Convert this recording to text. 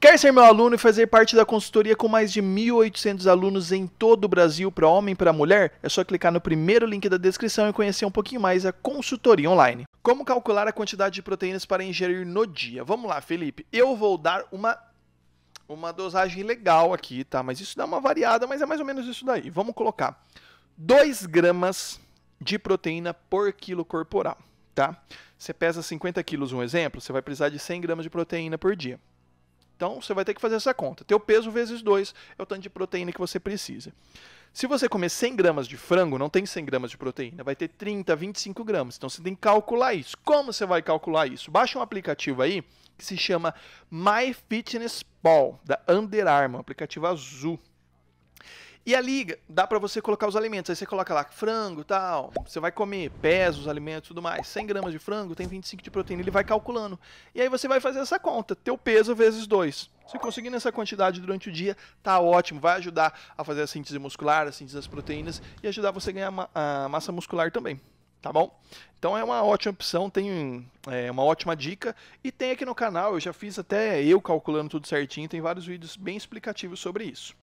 Quer ser meu aluno e fazer parte da consultoria com mais de 1.800 alunos em todo o Brasil para homem e para mulher? É só clicar no primeiro link da descrição e conhecer um pouquinho mais a consultoria online. Como calcular a quantidade de proteínas para ingerir no dia? Vamos lá, Felipe. Eu vou dar uma uma dosagem legal aqui, tá? Mas isso dá uma variada, mas é mais ou menos isso daí. Vamos colocar 2 gramas de proteína por quilo corporal, tá? Você pesa 50 quilos, um exemplo, você vai precisar de 100 gramas de proteína por dia. Então você vai ter que fazer essa conta. Teu peso vezes 2 é o tanto de proteína que você precisa. Se você comer 100 gramas de frango, não tem 100 gramas de proteína, vai ter 30, 25 gramas. Então você tem que calcular isso. Como você vai calcular isso? Baixa um aplicativo aí que se chama My Fitness Pal da Under Armour, um aplicativo azul. E ali dá para você colocar os alimentos. Aí você coloca lá frango tal. Você vai comer, pesa os alimentos tudo mais. 100 gramas de frango tem 25 de proteína. Ele vai calculando. E aí você vai fazer essa conta. Teu peso vezes 2. Se conseguir nessa quantidade durante o dia, tá ótimo. Vai ajudar a fazer a síntese muscular, a síntese das proteínas e ajudar você a ganhar ma a massa muscular também. Tá bom? Então é uma ótima opção, tem é, uma ótima dica. E tem aqui no canal, eu já fiz até eu calculando tudo certinho, tem vários vídeos bem explicativos sobre isso.